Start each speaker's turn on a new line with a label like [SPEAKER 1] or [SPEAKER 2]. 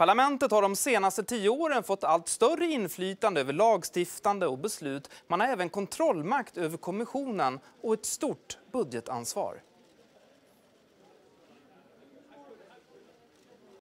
[SPEAKER 1] Parlamentet har de senaste tio åren fått allt större inflytande över lagstiftande och beslut. Man har även kontrollmakt över kommissionen och ett stort budgetansvar.